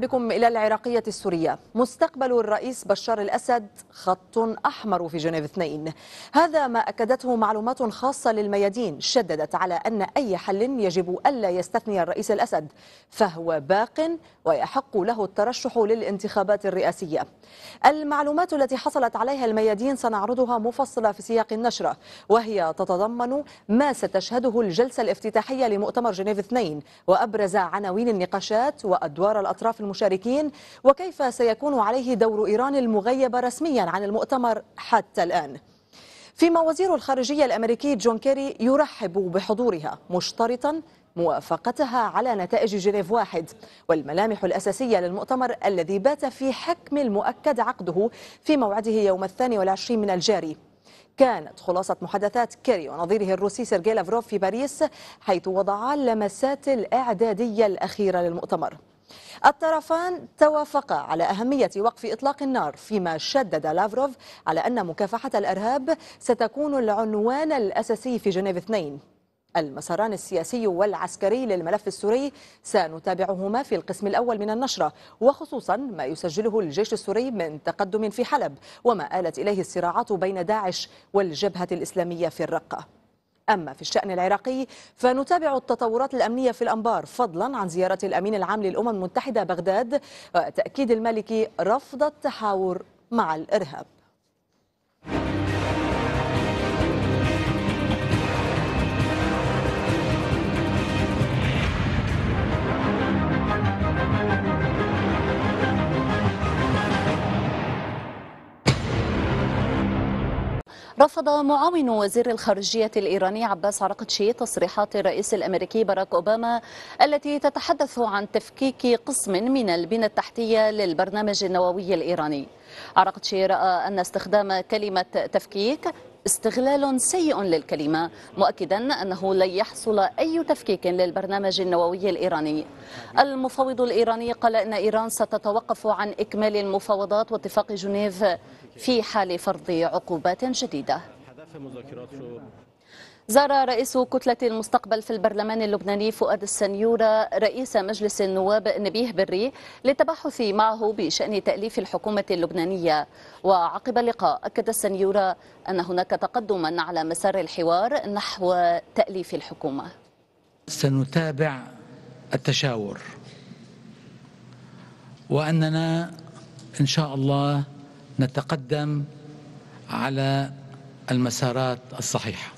بكم إلى العراقية السورية مستقبل الرئيس بشار الأسد خط أحمر في جنيف اثنين هذا ما أكدته معلومات خاصة للميادين شددت على أن أي حل يجب ألا يستثني الرئيس الأسد فهو باق ويحق له الترشح للانتخابات الرئاسية المعلومات التي حصلت عليها الميادين سنعرضها مفصلة في سياق النشرة وهي تتضمن ما ستشهده الجلسة الافتتاحية لمؤتمر جنيف اثنين وأبرز عناوين النقاشات وأدوار الأطراف المشاركين وكيف سيكون عليه دور إيران المغيب رسميا عن المؤتمر حتى الآن فيما وزير الخارجية الأمريكي جون كيري يرحب بحضورها مشترطا موافقتها على نتائج جنيف واحد والملامح الأساسية للمؤتمر الذي بات في حكم المؤكد عقده في موعده يوم الثاني والعشرين من الجاري كانت خلاصة محادثات كيري ونظيره الروسي سيرجي لافروف في باريس حيث وضعا اللمسات الإعدادية الأخيرة للمؤتمر الطرفان توافقا على أهمية وقف إطلاق النار فيما شدد لافروف على أن مكافحة الإرهاب ستكون العنوان الأساسي في جنيف اثنين المساران السياسي والعسكري للملف السوري سنتابعهما في القسم الأول من النشرة وخصوصا ما يسجله الجيش السوري من تقدم في حلب وما آلت إليه الصراعات بين داعش والجبهة الإسلامية في الرقة أما في الشأن العراقي فنتابع التطورات الأمنية في الأنبار فضلا عن زيارة الأمين العام للأمم المتحدة بغداد وتأكيد المالكي رفض التحاور مع الإرهاب رفض معاون وزير الخارجية الإيراني عباس عرقتشي تصريحات الرئيس الأمريكي باراك أوباما التي تتحدث عن تفكيك قسم من البنى التحتية للبرنامج النووي الإيراني عرقتشي رأى أن استخدام كلمة تفكيك استغلال سيء للكلمة مؤكدا أنه لن يحصل أي تفكيك للبرنامج النووي الإيراني المفوض الإيراني قال أن إيران ستتوقف عن إكمال المفاوضات واتفاق جنيف في حال فرض عقوبات جديدة زار رئيس كتلة المستقبل في البرلمان اللبناني فؤاد السنيورة رئيس مجلس النواب نبيه بري للتباحث معه بشأن تأليف الحكومة اللبنانية وعقب اللقاء أكد السنيورة أن هناك تقدما على مسار الحوار نحو تأليف الحكومة سنتابع التشاور وأننا إن شاء الله نتقدم على المسارات الصحيحه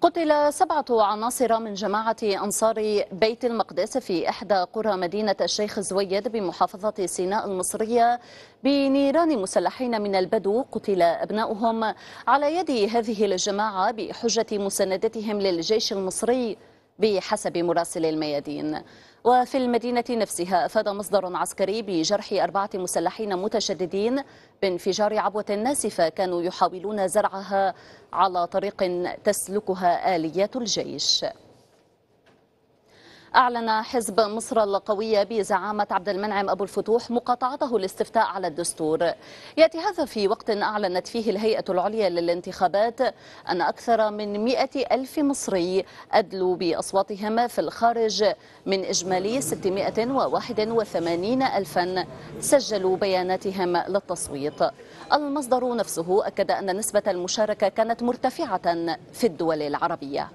قتل سبعة عناصر من جماعة أنصار بيت المقدس في إحدى قرى مدينة الشيخ زويد بمحافظة سيناء المصرية بنيران مسلحين من البدو قتل أبناؤهم على يد هذه الجماعة بحجة مساندتهم للجيش المصري بحسب مراسل الميادين وفي المدينة نفسها أفاد مصدر عسكري بجرح أربعة مسلحين متشددين بانفجار عبوة ناسفة كانوا يحاولون زرعها على طريق تسلكها آليات الجيش أعلن حزب مصر القوية بزعامة عبد المنعم أبو الفتوح مقاطعته الاستفتاء على الدستور يأتي هذا في وقت أعلنت فيه الهيئة العليا للانتخابات أن أكثر من مئة ألف مصري أدلوا بأصواتهم في الخارج من إجمالي 681 ألفا سجلوا بياناتهم للتصويت المصدر نفسه أكد أن نسبة المشاركة كانت مرتفعة في الدول العربية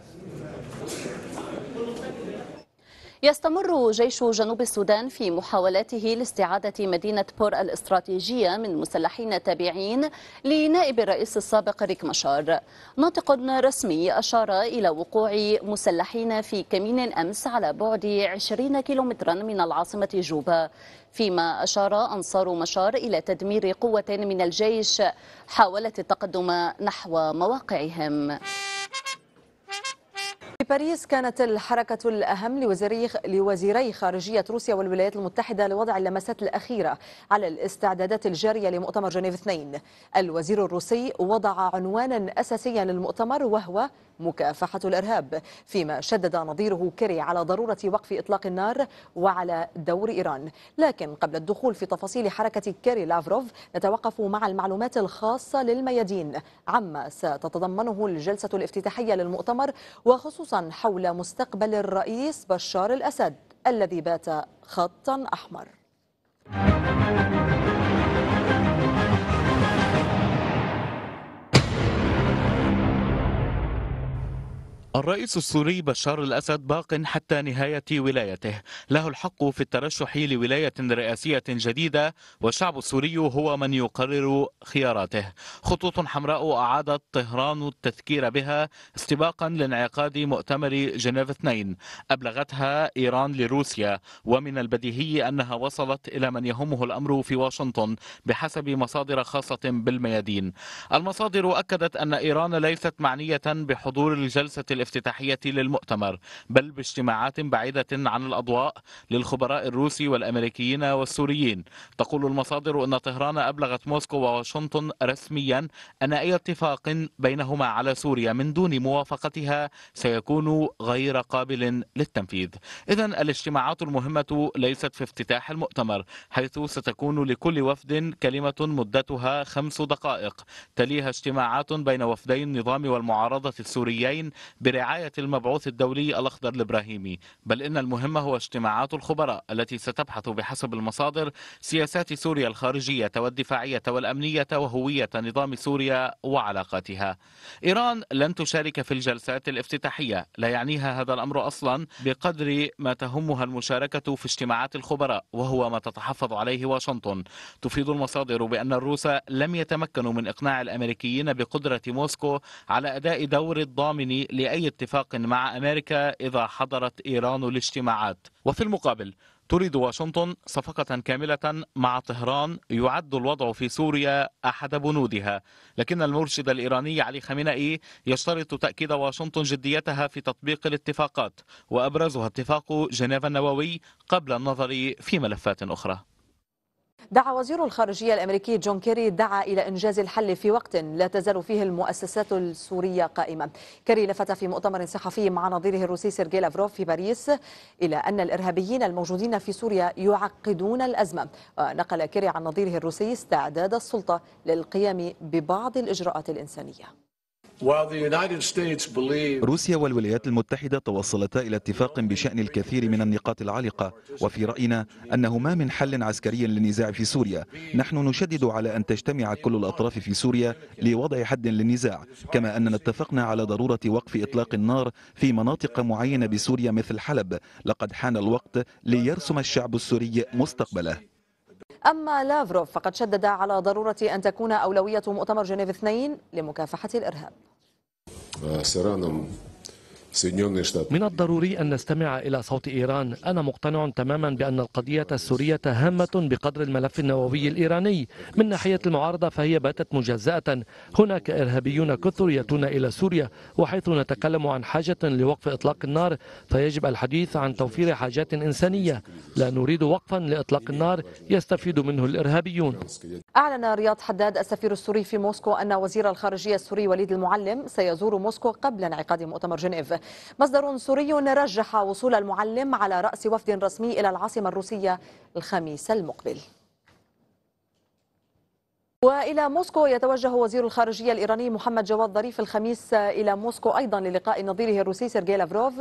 يستمر جيش جنوب السودان في محاولاته لاستعادة مدينة بور الاستراتيجية من مسلحين تابعين لنائب الرئيس السابق ريك مشار ناطق رسمي أشار إلى وقوع مسلحين في كمين أمس على بعد 20 كيلومترا من العاصمة جوبا فيما أشار أنصار مشار إلى تدمير قوة من الجيش حاولت التقدم نحو مواقعهم باريس كانت الحركة الأهم لوزيري لوزيري خارجية روسيا والولايات المتحدة لوضع اللمسات الأخيرة على الاستعدادات الجارية لمؤتمر جنيف 2 الوزير الروسي وضع عنوانا أساسيا للمؤتمر وهو مكافحة الإرهاب فيما شدد نظيره كيري على ضرورة وقف إطلاق النار وعلى دور إيران لكن قبل الدخول في تفاصيل حركة كيري لافروف نتوقف مع المعلومات الخاصة للميادين عما ستتضمنه الجلسة الافتتاحية للمؤتمر وخصوصا حول مستقبل الرئيس بشار الأسد الذي بات خطا أحمر الرئيس السوري بشار الأسد باق حتى نهاية ولايته له الحق في الترشح لولاية رئاسية جديدة والشعب السوري هو من يقرر خياراته خطوط حمراء أعادت طهران التذكير بها استباقا لانعقاد مؤتمر جنيف اثنين أبلغتها إيران لروسيا ومن البديهي أنها وصلت إلى من يهمه الأمر في واشنطن بحسب مصادر خاصة بالميادين المصادر أكدت أن إيران ليست معنية بحضور الجلسة الافتتاحية للمؤتمر بل باجتماعات بعيدة عن الأضواء للخبراء الروسي والأمريكيين والسوريين تقول المصادر أن طهران أبلغت موسكو وواشنطن رسميا أن أي اتفاق بينهما على سوريا من دون موافقتها سيكون غير قابل للتنفيذ إذا الاجتماعات المهمة ليست في افتتاح المؤتمر حيث ستكون لكل وفد كلمة مدتها خمس دقائق تليها اجتماعات بين وفدي النظام والمعارضة السوريين برعاية المبعوث الدولي الأخضر الإبراهيمي بل إن المهم هو اجتماعات الخبراء التي ستبحث بحسب المصادر سياسات سوريا الخارجية والدفاعية والأمنية وهوية نظام سوريا وعلاقاتها إيران لن تشارك في الجلسات الافتتاحية لا يعنيها هذا الأمر أصلا بقدر ما تهمها المشاركة في اجتماعات الخبراء وهو ما تتحفظ عليه واشنطن تفيد المصادر بأن الروس لم يتمكنوا من إقناع الأمريكيين بقدرة موسكو على أداء دور الضامن لأي أي اتفاق مع أمريكا إذا حضرت إيران الاجتماعات وفي المقابل تريد واشنطن صفقة كاملة مع طهران يعد الوضع في سوريا أحد بنودها لكن المرشد الإيراني علي خامنئي يشترط تأكيد واشنطن جديتها في تطبيق الاتفاقات وأبرزها اتفاق جنيف النووي قبل النظر في ملفات أخرى دعا وزير الخارجية الأمريكي جون كيري دعا إلى إنجاز الحل في وقت لا تزال فيه المؤسسات السورية قائمة كيري لفت في مؤتمر صحفي مع نظيره الروسي سيرجي لافروف في باريس إلى أن الإرهابيين الموجودين في سوريا يعقدون الأزمة ونقل كيري عن نظيره الروسي استعداد السلطة للقيام ببعض الإجراءات الإنسانية روسيا والولايات المتحدة توصلتا إلى اتفاق بشأن الكثير من النقاط العالقة وفي رأينا أنه ما من حل عسكري للنزاع في سوريا نحن نشدد على أن تجتمع كل الأطراف في سوريا لوضع حد للنزاع كما أننا اتفقنا على ضرورة وقف إطلاق النار في مناطق معينة بسوريا مثل حلب لقد حان الوقت ليرسم الشعب السوري مستقبله أما لافروف فقد شدد على ضرورة أن تكون أولوية مؤتمر جنيف 2 لمكافحة الإرهاب. آه، من الضروري أن نستمع إلى صوت إيران أنا مقتنع تماما بأن القضية السورية هامة بقدر الملف النووي الإيراني من ناحية المعارضة فهي باتت مجزأة هناك إرهابيون كثر يأتون إلى سوريا وحيث نتكلم عن حاجة لوقف إطلاق النار فيجب الحديث عن توفير حاجات إنسانية لا نريد وقفا لإطلاق النار يستفيد منه الإرهابيون أعلن رياض حداد السفير السوري في موسكو أن وزير الخارجية السوري وليد المعلم سيزور موسكو قبل انعقاد مؤتمر جنيف مصدر سوري رجح وصول المعلم على رأس وفد رسمي إلى العاصمة الروسية الخميس المقبل وإلى موسكو يتوجه وزير الخارجية الإيراني محمد جواد ظريف الخميس إلى موسكو أيضا للقاء نظيره الروسي سيرجي لافروف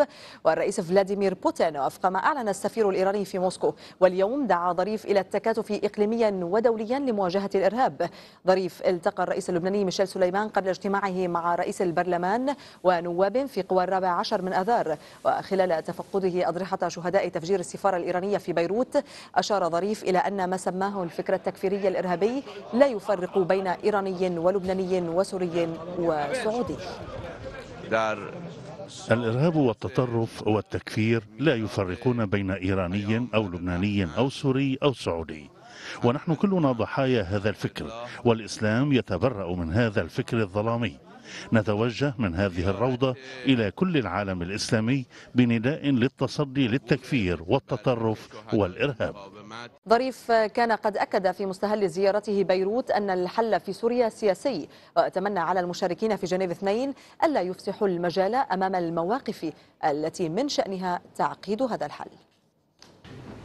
والرئيس فلاديمير بوتين وفق ما أعلن السفير الإيراني في موسكو واليوم دعا ظريف إلى التكاتف إقليميا ودوليا لمواجهة الإرهاب ظريف التقى الرئيس اللبناني ميشيل سليمان قبل اجتماعه مع رئيس البرلمان ونواب في قوى الرابع عشر من أذار وخلال تفقده أضرحة شهداء تفجير السفارة الإيرانية في بيروت أشار ظريف إلى أن ما سماه الفكر التكفيري الإرهابي لا يفعل يفرق بين إيراني ولبناني وسوري وسعودي الإرهاب والتطرف والتكفير لا يفرقون بين إيراني أو لبناني أو سوري أو سعودي ونحن كلنا ضحايا هذا الفكر والإسلام يتبرأ من هذا الفكر الظلامي نتوجه من هذه الروضة إلى كل العالم الإسلامي بنداء للتصدي للتكفير والتطرف والإرهاب المعلومات ظريف كان قد أكد في مستهل زيارته بيروت أن الحل في سوريا سياسي وأتمنى على المشاركين في جنيف اثنين ألا يفسحوا المجال أمام المواقف التي من شأنها تعقيد هذا الحل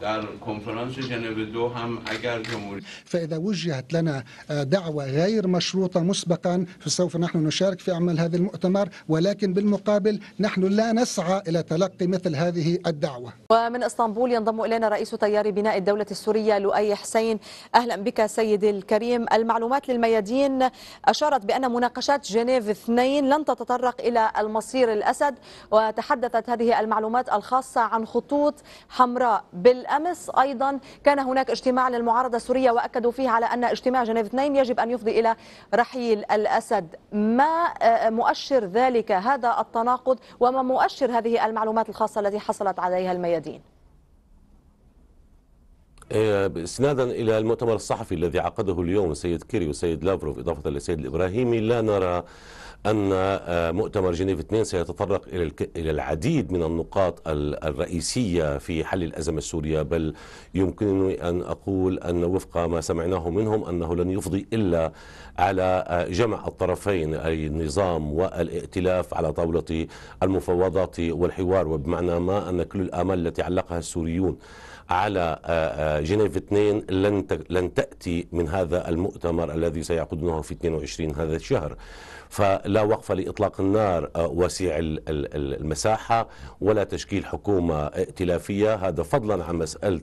در کنفرانس دو هم اگر جمهوری فإذا وجهت لنا آه، دعوة غير مشروطة مسبقا فسوف نحن نشارك في عمل هذا المؤتمر ولكن بالمقابل نحن لا نسعى إلى تلقي مثل هذه الدعوة ومن اسطنبول ينضم إلينا رئيس تيار بناء الدولة السورية لؤي حسين أهلا بك سيد الكريم المعلومات للميادين أشارت بأن مناقشات جنيف اثنين لن تتطرق إلى المصير الأسد وتحدثت هذه المعلومات الخاصة عن خطوط حمراء بال بالأمس أيضا كان هناك اجتماع للمعارضة السورية وأكدوا فيه على أن اجتماع جنيف 2 يجب أن يفضي إلى رحيل الأسد ما آه، مؤشر ذلك هذا التناقض وما مؤشر هذه المعلومات الخاصة التي حصلت عليها الميادين آه، استنادا الى المؤتمر الصحفي الذي عقده اليوم السيد كيري والسيد لافروف اضافه للسيد الابراهيمي لا نرى أن آه، مؤتمر جنيف 2 سيتطرق إلى العديد من النقاط الرئيسية في حل الأزمة السورية بل يمكنني أن أقول أن وفق ما سمعناه منهم أنه لن يفضي إلا على آه، جمع الطرفين أي النظام والائتلاف على طاولة المفاوضات والحوار وبمعنى ما أن كل الآمال التي علقها السوريون على آه، آه، جنيف 2 لن لن تاتي من هذا المؤتمر الذي سيعقدونه في 22 هذا الشهر فلا وقف لاطلاق النار آه، وسيع المساحه ولا تشكيل حكومه ائتلافيه هذا فضلا عن مساله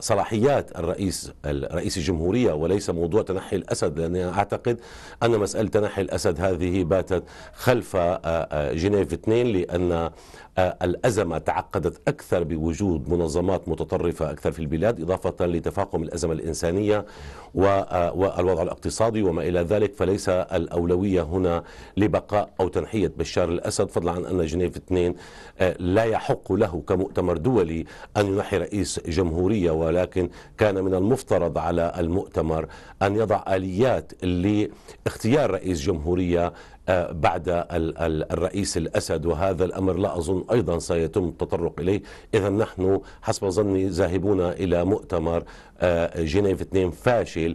صلاحيات الرئيس رئيس الجمهوريه وليس موضوع تنحي الاسد لاني اعتقد ان مساله تنحي الاسد هذه باتت خلف جنيف 2 لان الأزمة تعقدت أكثر بوجود منظمات متطرفة أكثر في البلاد إضافة لتفاقم الأزمة الإنسانية آه، والوضع الاقتصادي وما إلى ذلك فليس الأولوية هنا لبقاء أو تنحية بشار الأسد فضلا عن أن جنيف 2 آه، لا يحق له كمؤتمر دولي أن ينحي رئيس جمهورية ولكن كان من المفترض على المؤتمر أن يضع آليات لاختيار رئيس جمهورية بعد الرئيس الأسد وهذا الأمر لا أظن أيضا سيتم التطرق إليه إذا نحن حسب ظني ذاهبون إلى مؤتمر آه، جنيف 2 فاشل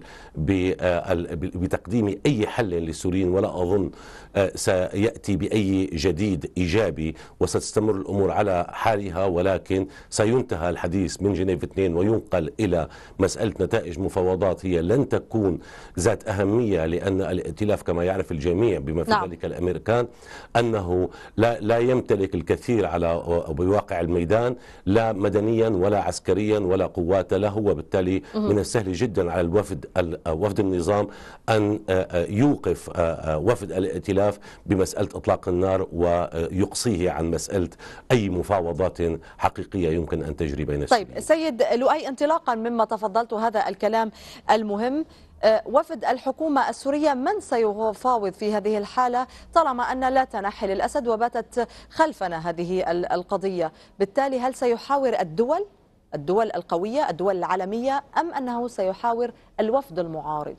آه، بتقديم أي حل للسوريين ولا أظن آه، سيأتي بأي جديد إيجابي وستستمر الأمور على حالها ولكن سينتهى الحديث من جنيف 2 وينقل إلى مسألة نتائج مفاوضات هي لن تكون ذات أهمية لأن الائتلاف كما يعرف الجميع بما في نعم. ذلك نعم. الأمريكان أنه لا, لا يمتلك الكثير على آه، بواقع الميدان لا مدنيا ولا عسكريا ولا قوات له وبالتالي من السهل جدا على الوفد وفد النظام أن آه، يوقف وفد الائتلاف الاختلاف بمساله اطلاق النار ويقصيه عن مساله اي مفاوضات حقيقيه يمكن ان تجري بين السنين. طيب سيد لؤي انطلاقا مما تفضلت هذا الكلام المهم أه، وفد الحكومة السورية من سيفاوض في هذه الحالة طالما أن لا تنحي للأسد وباتت خلفنا هذه القضية بالتالي هل سيحاور الدول الدول القوية الدول العالمية أم أنه سيحاور الوفد المعارض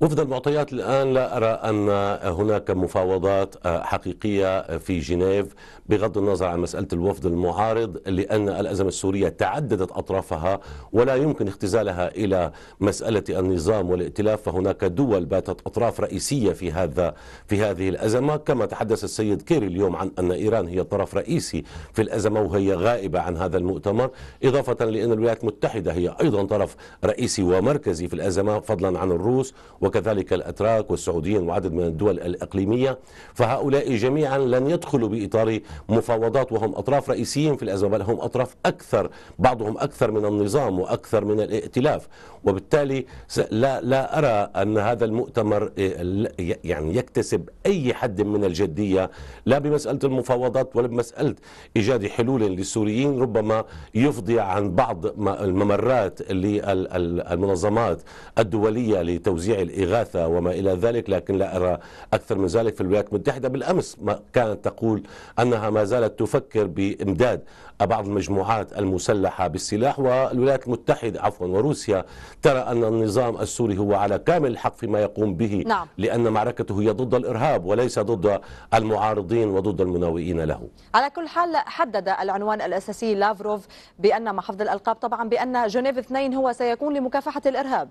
وفد المعطيات الآن لا أرى أن هناك مفاوضات حقيقية في جنيف بغض النظر عن مسألة الوفد المعارض لأن الأزمة السورية تعددت أطرافها ولا يمكن اختزالها إلى مسألة النظام والائتلاف فهناك دول باتت أطراف رئيسية في هذا في هذه الأزمة كما تحدث السيد كيري اليوم عن أن إيران هي طرف رئيسي في الأزمة وهي غائبة عن هذا المؤتمر إضافة لأن الولايات المتحدة هي أيضا طرف رئيسي ومركزي في الأزمة فضلا عن الروس وكذلك الأتراك والسعوديين وعدد من الدول الإقليمية فهؤلاء جميعا لن يدخلوا بإطار مفاوضات وهم أطراف رئيسيين في الأزمة بل هم أطراف أكثر بعضهم أكثر من النظام وأكثر من الائتلاف وبالتالي لا, لا أرى أن هذا المؤتمر إيه، يعني يكتسب أي حد من الجدية لا بمسألة المفاوضات ولا بمسألة إيجاد حلول للسوريين ربما يفضي عن بعض الممرات للمنظمات الدولية لتوزيع الإغاثة وما إلى ذلك لكن لا أرى أكثر من ذلك في الولايات المتحدة بالأمس ما كانت تقول أنها ما زالت تفكر بإمداد بعض المجموعات المسلحة بالسلاح والولايات المتحدة عفوا وروسيا ترى أن النظام السوري هو على كامل الحق فيما يقوم به نعم. لأن معركته هي ضد الإرهاب وليس ضد المعارضين وضد المناوئين له على كل حال حدد العنوان الأساسي لافروف بأن مع حفظ الألقاب طبعا بأن جنيف 2 هو سيكون لمكافحة الإرهاب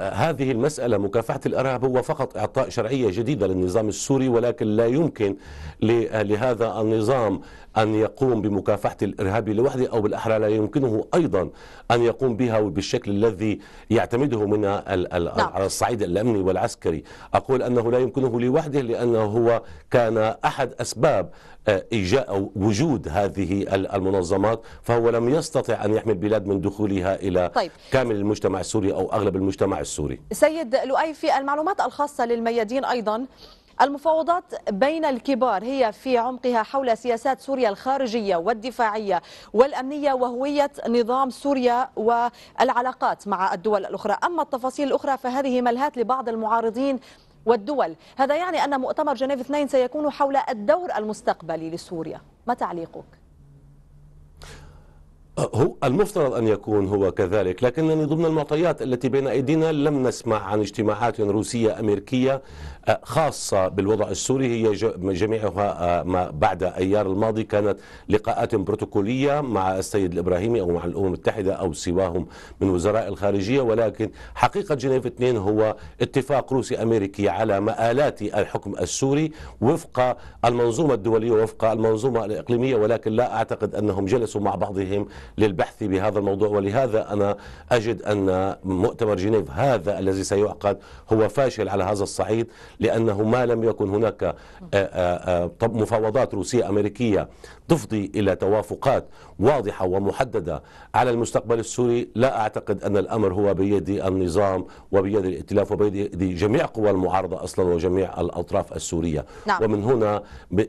هذه المسألة مكافحة الإرهاب هو فقط إعطاء شرعية جديدة للنظام السوري ولكن لا يمكن لهذا النظام أن يقوم بمكافحة الإرهاب لوحده أو بالأحرى لا يمكنه أيضا أن يقوم بها بالشكل الذي يعتمده من نعم. على الصعيد الأمني والعسكري أقول أنه لا يمكنه لوحده لأنه هو كان أحد أسباب إيجاء أو وجود هذه المنظمات فهو لم يستطع أن يحمي البلاد من دخولها إلى طيب. كامل المجتمع السوري أو أغلب المجتمع السوري سيد لؤي في المعلومات الخاصة للميادين أيضا المفاوضات بين الكبار هي في عمقها حول سياسات سوريا الخارجية والدفاعية والأمنية وهوية نظام سوريا والعلاقات مع الدول الأخرى أما التفاصيل الأخرى فهذه ملهات لبعض المعارضين والدول هذا يعني أن مؤتمر جنيف 2 سيكون حول الدور المستقبلي لسوريا ما تعليقك؟ هو المفترض أن يكون هو كذلك لكنني ضمن المعطيات التي بين أيدينا لم نسمع عن اجتماعات روسية أمريكية خاصة بالوضع السوري هي جميعها آه، ما بعد أيار الماضي كانت لقاءات بروتوكولية مع السيد الإبراهيمي أو مع الأمم المتحدة أو سواهم من وزراء الخارجية ولكن حقيقة جنيف 2 هو اتفاق روسي أمريكي على مآلات الحكم السوري وفق المنظومة الدولية وفق المنظومة الإقليمية ولكن لا أعتقد أنهم جلسوا مع بعضهم للبحث بهذا الموضوع ولهذا أنا أجد أن مؤتمر جنيف هذا الذي سيعقد هو فاشل على هذا الصعيد لأنه ما لم يكن هناك آه، آه، آه، مفاوضات روسية أمريكية تفضي إلى توافقات واضحة ومحددة على المستقبل السوري لا أعتقد أن الأمر هو بيد النظام وبيد الائتلاف وبيد جميع قوى المعارضة أصلا وجميع الأطراف السورية نعم. ومن هنا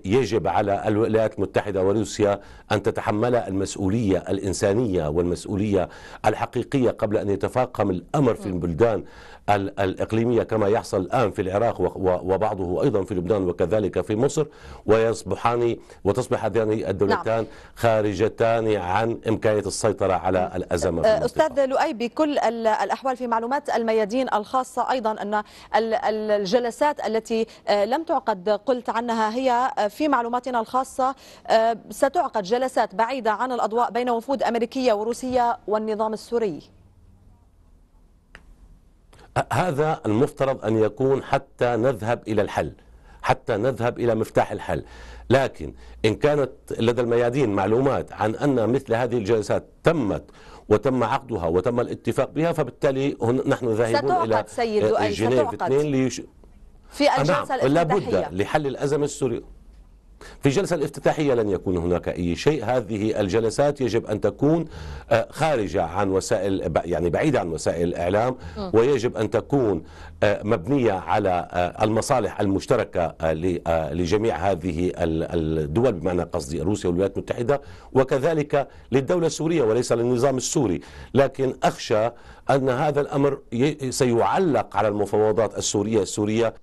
يجب على الولايات المتحدة وروسيا أن تتحمل المسؤولية الإنسانية والمسؤولية الحقيقية قبل أن يتفاقم الأمر في نعم. البلدان الإقليمية كما يحصل الآن في العراق وبعضه أيضا في لبنان وكذلك في مصر ويصبحان وتصبح هذان الدولتان نعم. خارجتان عن إمكانية السيطرة على نعم. الأزمة في أستاذ لؤي بكل الأحوال في معلومات الميادين الخاصة أيضا أن الجلسات التي لم تعقد قلت عنها هي في معلوماتنا الخاصة ستعقد جلسات بعيدة عن الأضواء بين وفود أمريكية وروسية والنظام السوري هذا المفترض أن يكون حتى نذهب إلى الحل حتى نذهب إلى مفتاح الحل لكن إن كانت لدى الميادين معلومات عن أن مثل هذه الجلسات تمت وتم عقدها وتم الاتفاق بها فبالتالي نحن ذاهبون إلى سيد آه، جنيف 2 ليش... في الجلسة الإتحادية نعم، لابد لحل الأزمة السورية في الجلسة الافتتاحية لن يكون هناك أي شيء هذه الجلسات يجب أن تكون آه، خارجة عن وسائل يعني بعيدة عن وسائل الإعلام آه. ويجب أن تكون آه، مبنية على المصالح المشتركة لجميع هذه الدول بمعنى قصدي روسيا والولايات المتحدة وكذلك للدولة السورية وليس للنظام السوري لكن أخشى أن هذا الأمر سيعلق على المفاوضات السورية السورية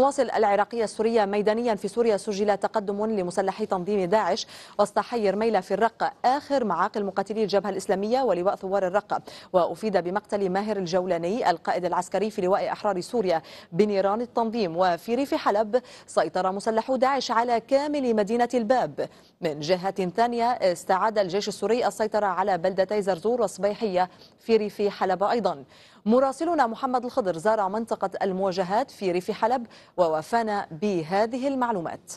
مواصل العراقية السورية ميدانيا في سوريا سجل تقدم لمسلحي تنظيم داعش وسط حي رميلة في الرقة آخر معاقل مقاتلي الجبهة الإسلامية ولواء ثوار الرقة وأفيد بمقتل ماهر الجولاني القائد العسكري في لواء أحرار سوريا بنيران التنظيم وفي ريف حلب سيطر مسلحو داعش على كامل مدينة الباب من جهة ثانية استعاد الجيش السوري السيطرة على بلدتي زرزور وصبيحية في ريف حلب أيضا مراسلنا محمد الخضر زار منطقة المواجهات في ريف حلب ووافانا بهذه المعلومات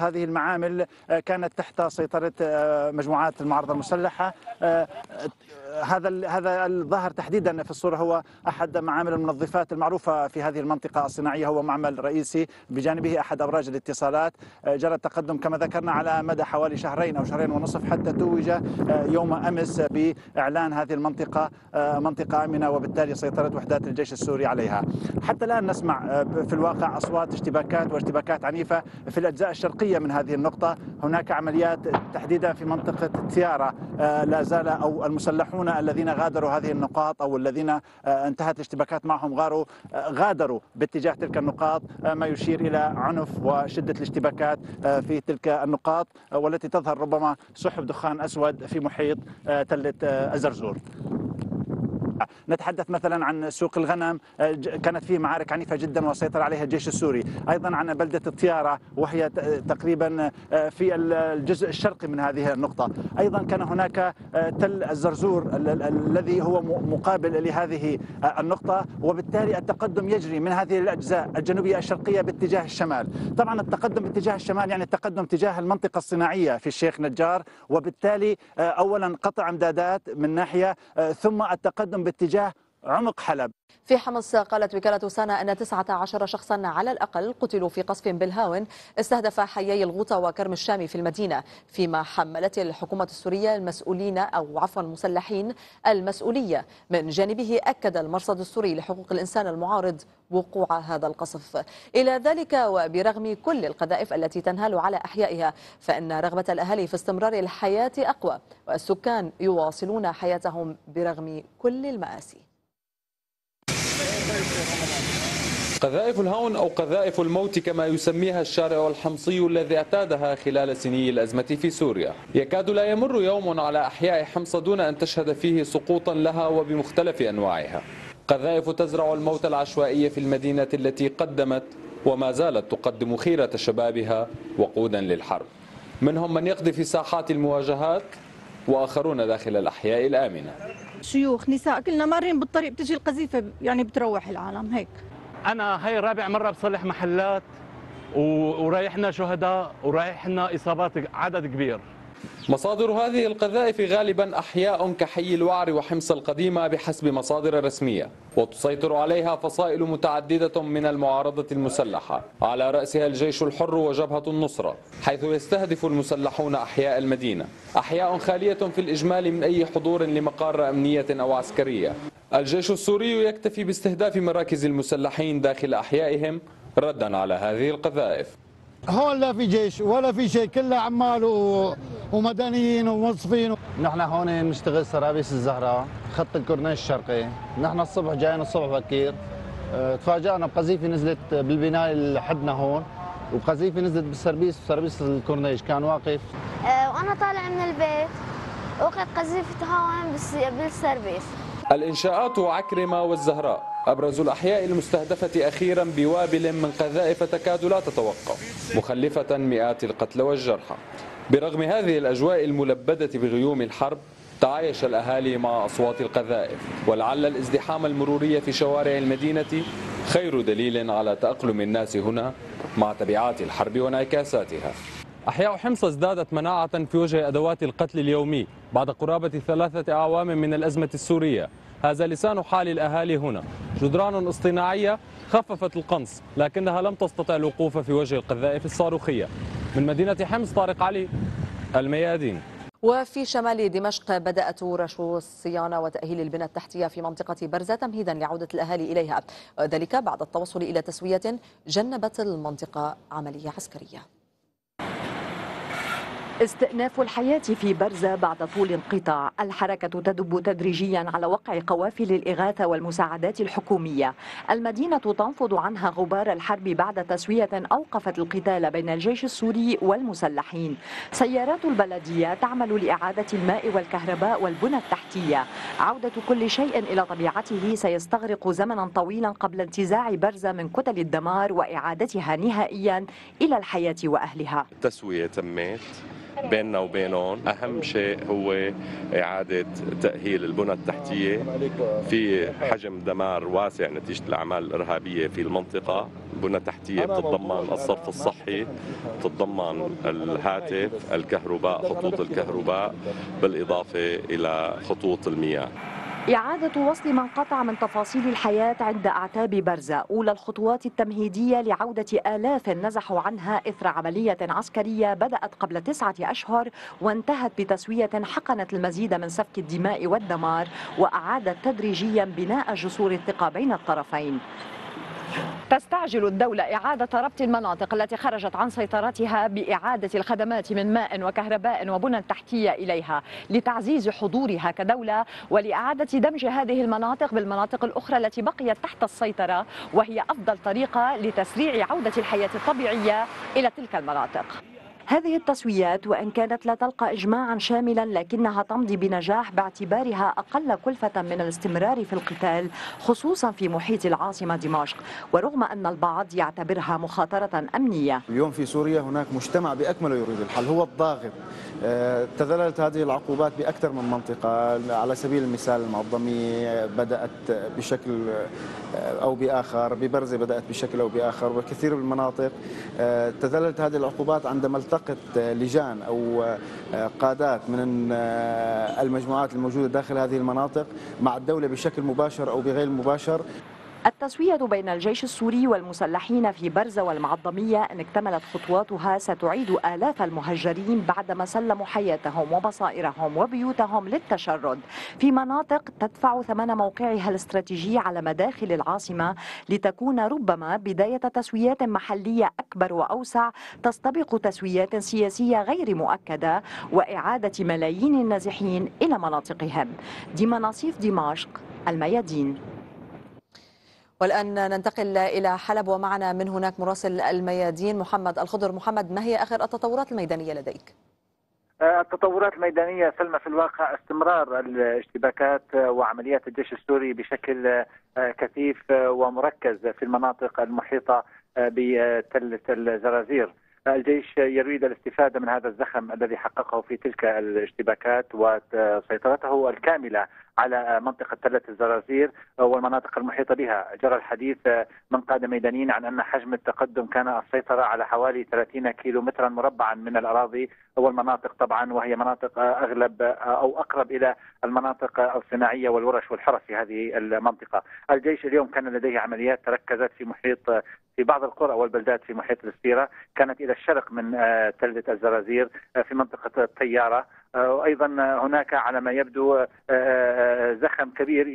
هذه المعامل آه، كانت تحت سيطرة آه، مجموعات المعارضة المسلحة آه، هذا هذا الظاهر تحديدا في الصورة هو أحد معامل المنظفات المعروفة في هذه المنطقة الصناعية هو معمل رئيسي بجانبه أحد أبراج الاتصالات جرى التقدم كما ذكرنا على مدى حوالي شهرين أو شهرين ونصف حتى توج يوم أمس بإعلان هذه المنطقة منطقة آمنة وبالتالي سيطرة وحدات الجيش السوري عليها حتى الآن نسمع في الواقع أصوات اشتباكات واشتباكات عنيفة في الأجزاء الشرقية منطقيه من هذه النقطه هناك عمليات تحديدا في منطقه تيارا آه، لا زال او المسلحون الذين غادروا هذه النقاط او الذين آه، انتهت الاشتباكات معهم غاروا آه، غادروا باتجاه تلك النقاط ما يشير الى عنف وشده الاشتباكات في تلك النقاط والتي تظهر ربما سحب دخان اسود في محيط تله الزرزور نتحدث مثلا عن سوق الغنم آه، كانت فيه معارك عنيفة جدا وسيطر عليها الجيش السوري أيضا عن بلدة الطيارة وهي تقريبا آه، في الجزء الشرقي من هذه النقطة أيضا كان هناك آه، تل الزرزور الذي هو مقابل لهذه النقطة وبالتالي التقدم يجري من هذه الأجزاء الجنوبية الشرقية باتجاه الشمال طبعا التقدم باتجاه الشمال يعني التقدم تجاه المنطقة الصناعية في الشيخ نجار وبالتالي أولا قطع امدادات من ناحية ثم التقدم باتجاه اتجاه عمق حلب في حمص قالت وكالة سانا أن 19 شخصا على الأقل قتلوا في قصف بالهاون استهدف حيي الغوطة وكرم الشام في المدينة فيما حملت الحكومة السورية المسؤولين أو عفوا المسلحين المسؤولية من جانبه أكد المرصد السوري لحقوق الإنسان المعارض وقوع هذا القصف إلى ذلك وبرغم كل القذائف التي تنهال على أحيائها فإن رغبة الأهالي في استمرار الحياة أقوى والسكان يواصلون حياتهم برغم كل المآسي قذائف الهون أو قذائف الموت كما يسميها الشارع الحمصي الذي اعتادها خلال سني الأزمة في سوريا يكاد لا يمر يوم على أحياء حمص دون أن تشهد فيه سقوطا لها وبمختلف أنواعها قذائف تزرع الموت العشوائي في المدينة التي قدمت وما زالت تقدم خيرة شبابها وقودا للحرب منهم من يقضي في ساحات المواجهات وآخرون داخل الأحياء الآمنة شيوخ نساء كلنا مارين بالطريق بتجي القذيفه يعني بتروح العالم هيك انا هاي رابع مره بصلح محلات ورايحنا شهداء ورايحنا اصابات عدد كبير مصادر هذه القذائف غالبا أحياء كحي الوعر وحمص القديمة بحسب مصادر رسمية وتسيطر عليها فصائل متعددة من المعارضة المسلحة على رأسها الجيش الحر وجبهة النصرة حيث يستهدف المسلحون أحياء المدينة أحياء خالية في الإجمال من أي حضور لمقار أمنية أو عسكرية الجيش السوري يكتفي باستهداف مراكز المسلحين داخل أحيائهم ردا على هذه القذائف هون لا في جيش ولا في شيء كله عمال ومدنيين وموظفين نحن هون بنشتغل سرابيس الزهراء خط الكورنيش الشرقي نحن الصبح جايين الصبح بكير أه، تفاجئنا بقذيفه نزلت بالبنايه اللي حدنا هون وقذيفه نزلت بالسربيس بسربيس الكورنيش كان واقف أه، وانا طالع من البيت وقت قذيفه هون بالسربيس الانشاءات عكرمه والزهراء أبرز الأحياء المستهدفة أخيرا بوابل من قذائف تكاد لا تتوقف مخلفة مئات القتلى والجرحى برغم هذه الأجواء الملبدة بغيوم الحرب تعايش الأهالي مع أصوات القذائف ولعل الازدحام المروري في شوارع المدينة خير دليل على تأقلم الناس هنا مع تبعات الحرب وانعكاساتها أحياء حمص ازدادت مناعة في وجه أدوات القتل اليومي بعد قرابة ثلاثة أعوام من الأزمة السورية هذا لسان حال الأهالي هنا جدران اصطناعية خففت القنص لكنها لم تستطع الوقوف في وجه القذائف الصاروخية من مدينة حمص طارق علي الميادين وفي شمال دمشق بدأت ورش الصيانة وتأهيل البنى التحتية في منطقة برزة تمهيدا لعودة الأهالي إليها ذلك بعد التوصل إلى تسوية جنبت المنطقة عملية عسكرية استئناف الحياة في برزة بعد طول انقطاع الحركة تدب تدريجيا على وقع قوافل الإغاثة والمساعدات الحكومية المدينة تنفض عنها غبار الحرب بعد تسوية أوقفت القتال بين الجيش السوري والمسلحين سيارات البلدية تعمل لإعادة الماء والكهرباء والبنى التحتية عودة كل شيء إلى طبيعته سيستغرق زمنا طويلا قبل انتزاع برزة من كتل الدمار وإعادتها نهائيا إلى الحياة وأهلها التسوية تمت بيننا وبينهم أهم شيء هو إعادة تأهيل البنى التحتية في حجم دمار واسع نتيجة الأعمال الإرهابية في المنطقة بنى تحتية بتتضمن الصرف الصحي بتتضمن الهاتف الكهرباء خطوط الكهرباء بالإضافة إلى خطوط المياه إعادة وصل من قطع من تفاصيل الحياة عند أعتاب برزة أولى الخطوات التمهيدية لعودة آلاف نزحوا عنها إثر عملية عسكرية بدأت قبل تسعة أشهر وانتهت بتسوية حقنت المزيد من سفك الدماء والدمار وأعادت تدريجيا بناء جسور الثقة بين الطرفين تستعجل الدولة إعادة ربط المناطق التي خرجت عن سيطرتها بإعادة الخدمات من ماء وكهرباء وبنى تحتية إليها لتعزيز حضورها كدولة ولإعادة دمج هذه المناطق بالمناطق الأخرى التي بقيت تحت السيطرة وهي أفضل طريقة لتسريع عودة الحياة الطبيعية إلى تلك المناطق هذه التسويات وإن كانت لا تلقى إجماعا شاملا لكنها تمضي بنجاح باعتبارها أقل كلفة من الاستمرار في القتال خصوصا في محيط العاصمة دمشق ورغم أن البعض يعتبرها مخاطرة أمنية اليوم في سوريا هناك مجتمع بأكمله يريد الحل هو الضاغط آه، تذللت هذه العقوبات بأكثر من منطقة على سبيل المثال المعظمية بدأت بشكل آه، أو بآخر ببرزة بدأت بشكل أو بآخر وكثير من المناطق آه، تذللت هذه العقوبات عندما التقت لجان أو قادات من المجموعات الموجودة داخل هذه المناطق مع الدولة بشكل مباشر أو بغير مباشر التسوية بين الجيش السوري والمسلحين في برزة والمعظمية إن اكتملت خطواتها ستعيد آلاف المهجرين بعدما سلموا حياتهم وبصائرهم وبيوتهم للتشرد في مناطق تدفع ثمن موقعها الاستراتيجي على مداخل العاصمة لتكون ربما بداية تسويات محلية أكبر وأوسع تستبق تسويات سياسية غير مؤكدة وإعادة ملايين النازحين إلى مناطقهم دي مناصيف دمشق الميادين والآن ننتقل إلى حلب ومعنا من هناك مراسل الميادين محمد الخضر محمد ما هي آخر التطورات الميدانية لديك؟ آه، التطورات الميدانية سلمى في الواقع استمرار الاشتباكات وعمليات الجيش السوري بشكل آه، كثيف آه، ومركز في المناطق المحيطة بتلة الزرازير الجيش يريد الاستفادة من هذا الزخم الذي حققه في تلك الاشتباكات وسيطرته الكاملة على منطقة تلة الزرازير والمناطق المحيطة بها جرى الحديث من قادة ميدانيين عن أن حجم التقدم كان السيطرة على حوالي 30 كيلو مترا مربعا من الأراضي والمناطق طبعا وهي مناطق أغلب أو أقرب إلى المناطق الصناعية والورش والحرس في هذه المنطقة الجيش اليوم كان لديه عمليات تركزت في محيط في بعض القرى والبلدات في محيط السبيرة كانت إلى الشرق من تلة الزرازير في منطقة الطيارة وايضا آه، هناك على ما يبدو آه، آه، زخم كبير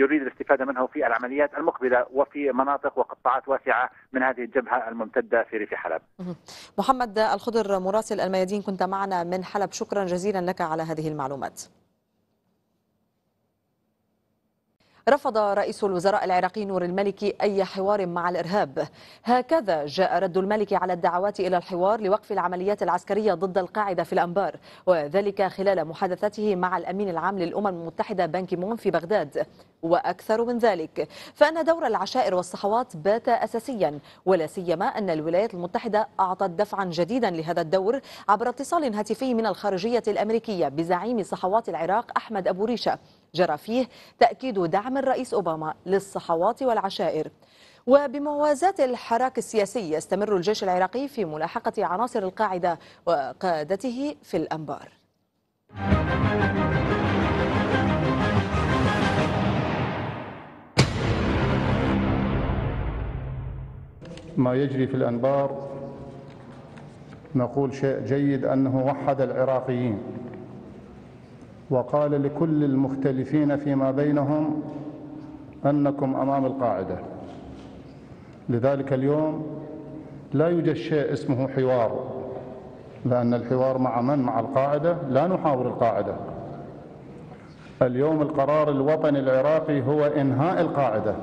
يريد الاستفاده منه في العمليات المقبله وفي مناطق وقطاعات واسعه من هذه الجبهه الممتده في ريف حلب. محمد الخضر مراسل الميادين كنت معنا من حلب شكرا جزيلا لك على هذه المعلومات. رفض رئيس الوزراء العراقي نور الملكي أي حوار مع الإرهاب هكذا جاء رد الملكي على الدعوات إلى الحوار لوقف العمليات العسكرية ضد القاعدة في الأنبار وذلك خلال محادثته مع الأمين العام للأمم المتحدة مون في بغداد وأكثر من ذلك فأن دور العشائر والصحوات بات أساسيا ولا سيما أن الولايات المتحدة أعطت دفعا جديدا لهذا الدور عبر اتصال هاتفي من الخارجية الأمريكية بزعيم صحوات العراق أحمد أبو ريشة جرى فيه تأكيد دعم الرئيس أوباما للصحوات والعشائر وبموازاة الحراك السياسي يستمر الجيش العراقي في ملاحقة عناصر القاعدة وقادته في الأنبار ما يجري في الأنبار نقول شيء جيد أنه وحد العراقيين وقال لكل المختلفين فيما بينهم أنكم أمام القاعدة لذلك اليوم لا يوجد شيء اسمه حوار لأن الحوار مع من؟ مع القاعدة لا نحاور القاعدة اليوم القرار الوطني العراقي هو إنهاء القاعدة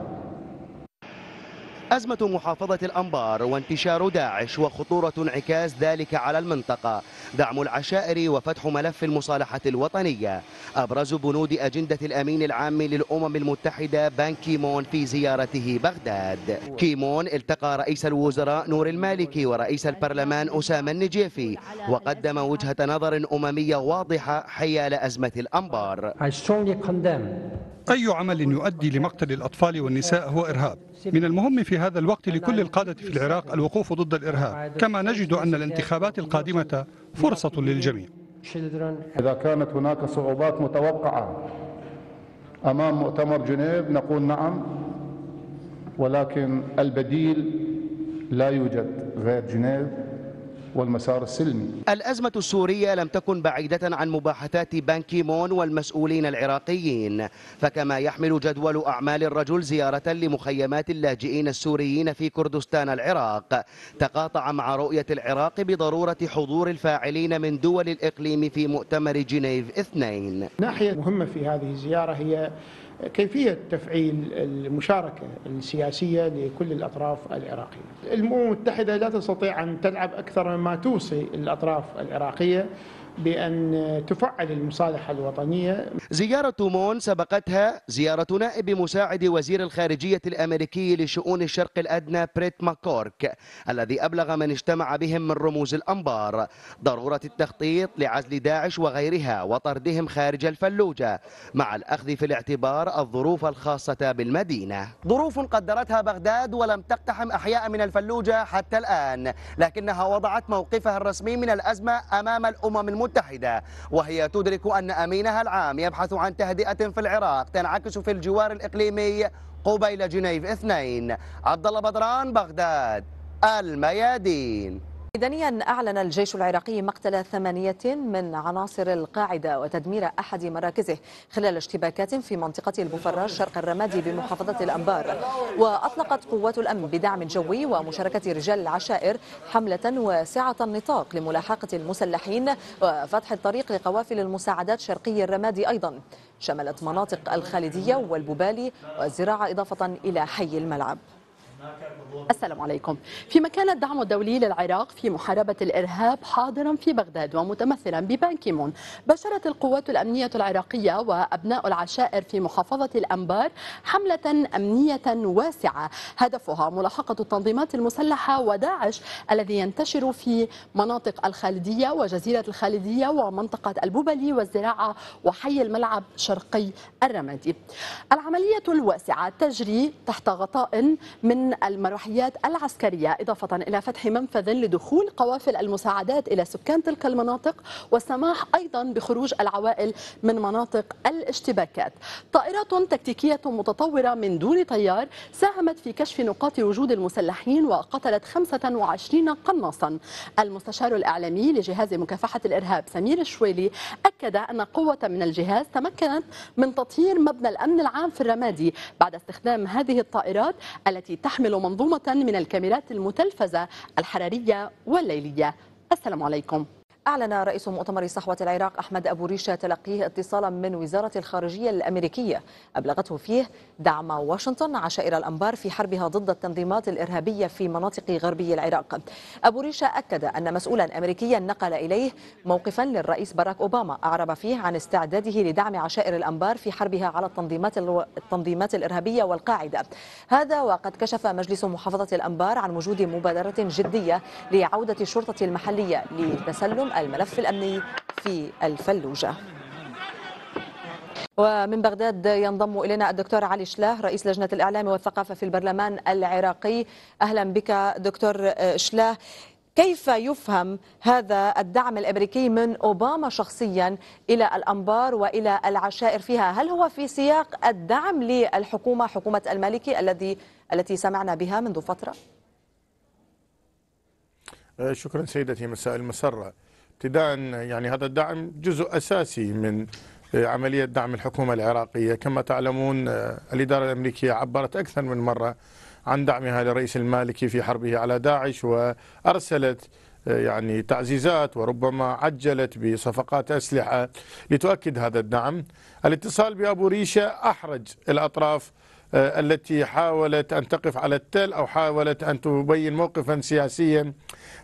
أزمة محافظة الأنبار وانتشار داعش وخطورة انعكاس ذلك على المنطقة دعم العشائر وفتح ملف المصالحة الوطنية أبرز بنود أجندة الأمين العام للأمم المتحدة بان كيمون في زيارته بغداد كيمون التقى رئيس الوزراء نور المالكي ورئيس البرلمان أسامة النجيفي وقدم وجهة نظر أممية واضحة حيال أزمة الأنبار أي عمل يؤدي لمقتل الأطفال والنساء هو إرهاب من المهم في هذا الوقت لكل القادة في العراق الوقوف ضد الإرهاب كما نجد أن الانتخابات القادمة فرصة للجميع إذا كانت هناك صعوبات متوقعة أمام مؤتمر جنيف نقول نعم ولكن البديل لا يوجد غير جنيف والمسار السلمي الأزمة السورية لم تكن بعيدة عن مباحثات بانكيمون والمسؤولين العراقيين فكما يحمل جدول أعمال الرجل زيارة لمخيمات اللاجئين السوريين في كردستان العراق تقاطع مع رؤية العراق بضرورة حضور الفاعلين من دول الإقليم في مؤتمر جنيف اثنين ناحية مهمة في هذه الزيارة هي كيفية تفعيل المشاركة السياسية لكل الأطراف العراقية الأمم المتحدة لا تستطيع أن تلعب أكثر مما توصي الأطراف العراقية بأن تفعل المصالحة الوطنية زيارة مون سبقتها زيارة نائب مساعد وزير الخارجية الأمريكي لشؤون الشرق الأدنى بريت ماكورك الذي أبلغ من اجتمع بهم من رموز الأنبار ضرورة التخطيط لعزل داعش وغيرها وطردهم خارج الفلوجة مع الأخذ في الاعتبار الظروف الخاصة بالمدينة ظروف قدرتها بغداد ولم تقتحم أحياء من الفلوجة حتى الآن لكنها وضعت موقفها الرسمي من الأزمة أمام الأمم المتحدة المتحدة وهي تدرك أن أمينها العام يبحث عن تهدئة في العراق تنعكس في الجوار الإقليمي قبيل جنيف اثنين عبد الله بدران بغداد الميادين ميدانيا أعلن الجيش العراقي مقتل ثمانية من عناصر القاعدة وتدمير أحد مراكزه خلال اشتباكات في منطقة البفراش شرق الرمادي بمحافظة الأنبار وأطلقت قوات الأمن بدعم جوي ومشاركة رجال العشائر حملة واسعة النطاق لملاحقة المسلحين وفتح الطريق لقوافل المساعدات شرقي الرمادي أيضا شملت مناطق الخالدية والبوبالي والزراعة إضافة إلى حي الملعب السلام عليكم فيما كان الدعم الدولي للعراق في محاربة الإرهاب حاضرا في بغداد ومتمثلا ببانكيمون بشرت القوات الأمنية العراقية وأبناء العشائر في محافظة الأنبار حملة أمنية واسعة هدفها ملاحقة التنظيمات المسلحة وداعش الذي ينتشر في مناطق الخالدية وجزيرة الخالدية ومنطقة البوبلي والزراعة وحي الملعب شرقي الرمادي العملية الواسعة تجري تحت غطاء من المراحل الجراحيات العسكرية إضافة إلى فتح منفذ لدخول قوافل المساعدات إلى سكان تلك المناطق والسماح أيضا بخروج العوائل من مناطق الاشتباكات طائرات تكتيكية متطورة من دون طيار ساهمت في كشف نقاط وجود المسلحين وقتلت 25 قناصا المستشار الإعلامي لجهاز مكافحة الإرهاب سمير الشويلي أكد أن قوة من الجهاز تمكنت من تطهير مبنى الأمن العام في الرمادي بعد استخدام هذه الطائرات التي تحمل منظومة معلومة من الكاميرات المتلفزة الحرارية والليلية السلام عليكم أعلن رئيس مؤتمر صحوة العراق أحمد أبو ريشة تلقيه اتصالا من وزارة الخارجية الأمريكية أبلغته فيه دعم واشنطن عشائر الأنبار في حربها ضد التنظيمات الإرهابية في مناطق غربي العراق أبو ريشة أكد أن مسؤولا أمريكيا نقل إليه موقفا للرئيس باراك أوباما أعرب فيه عن استعداده لدعم عشائر الأنبار في حربها على التنظيمات, الو... التنظيمات الإرهابية والقاعدة هذا وقد كشف مجلس محافظة الأنبار عن وجود مبادرة جدية لعودة الشرطة المحلية لتسلم الملف الأمني في الفلوجة ومن بغداد ينضم إلينا الدكتور علي شلاه رئيس لجنة الإعلام والثقافة في البرلمان العراقي أهلا بك دكتور شلاه كيف يفهم هذا الدعم الامريكي من اوباما شخصيا الى الانبار والى العشائر فيها، هل هو في سياق الدعم للحكومه حكومه المالكي الذي التي سمعنا بها منذ فتره؟ أه، شكرا سيدتي مساء المسره. ابتداء يعني هذا الدعم جزء أساسي من آه، عملية دعم الحكومة العراقية كما تعلمون آه، الإدارة الأمريكية عبرت أكثر من مرة عن دعمها للرئيس المالكي في حربه على داعش وأرسلت آه، يعني تعزيزات وربما عجلت بصفقات أسلحة لتؤكد هذا الدعم الاتصال بأبو ريشة أحرج الأطراف التي حاولت أن تقف على التل أو حاولت أن تبين موقفا سياسيا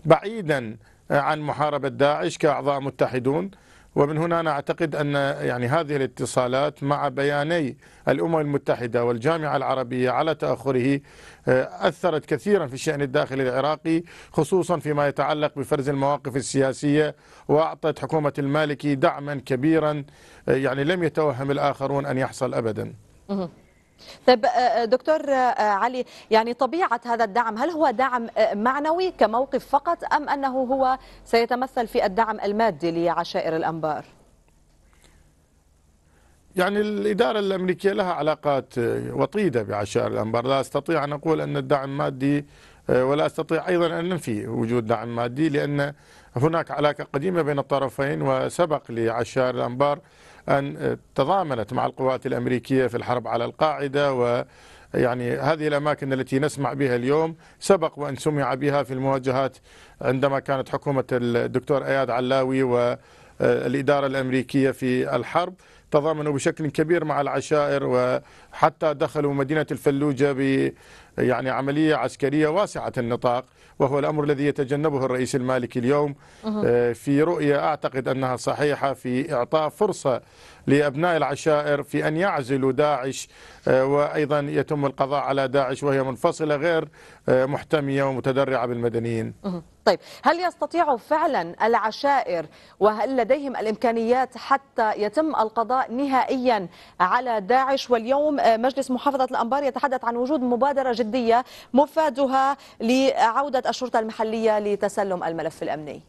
بعيدا عن محاربة داعش كأعضاء متحدون ومن هنا أنا أعتقد أن يعني هذه الاتصالات مع بياني الأمم المتحدة والجامعة العربية على تأخره آه، أثرت كثيرا في الشأن الداخلي العراقي خصوصا فيما يتعلق بفرز المواقف السياسية وأعطت حكومة المالكي دعما كبيرا آه، يعني لم يتوهم الآخرون أن يحصل أبدا طيب آه، آه، دكتور آه، علي يعني طبيعة هذا الدعم هل هو دعم معنوي كموقف فقط أم أنه هو سيتمثل في الدعم المادي لعشائر الأنبار؟ يعني الإدارة الأمريكية لها علاقات وطيدة بعشائر الأنبار لا أستطيع أن أقول أن الدعم مادي ولا أستطيع أيضا أن ننفي وجود دعم مادي لأن هناك علاقة قديمة بين الطرفين وسبق لعشائر الأنبار أن تضامنت مع القوات الأمريكية في الحرب على القاعدة و يعني هذه الأماكن التي نسمع بها اليوم سبق وأن سمع بها في المواجهات عندما كانت حكومة الدكتور أياد علاوي والإدارة الأمريكية في الحرب تضامنوا بشكل كبير مع العشائر وحتى دخلوا مدينة الفلوجة ب يعني عملية عسكرية واسعة النطاق وهو الأمر الذي يتجنبه الرئيس المالكي اليوم آه، في رؤية أعتقد أنها صحيحة في إعطاء فرصة لأبناء العشائر في أن يعزلوا داعش آه، وأيضا يتم القضاء على داعش وهي منفصلة غير آه، محتمية ومتدرعة بالمدنيين طيب هل يستطيع فعلا العشائر وهل لديهم الإمكانيات حتى يتم القضاء نهائيا على داعش واليوم آه، مجلس محافظة الأنبار يتحدث عن وجود مبادرة جدية مفادها لعودة الشرطة المحلية لتسلم الملف الأمني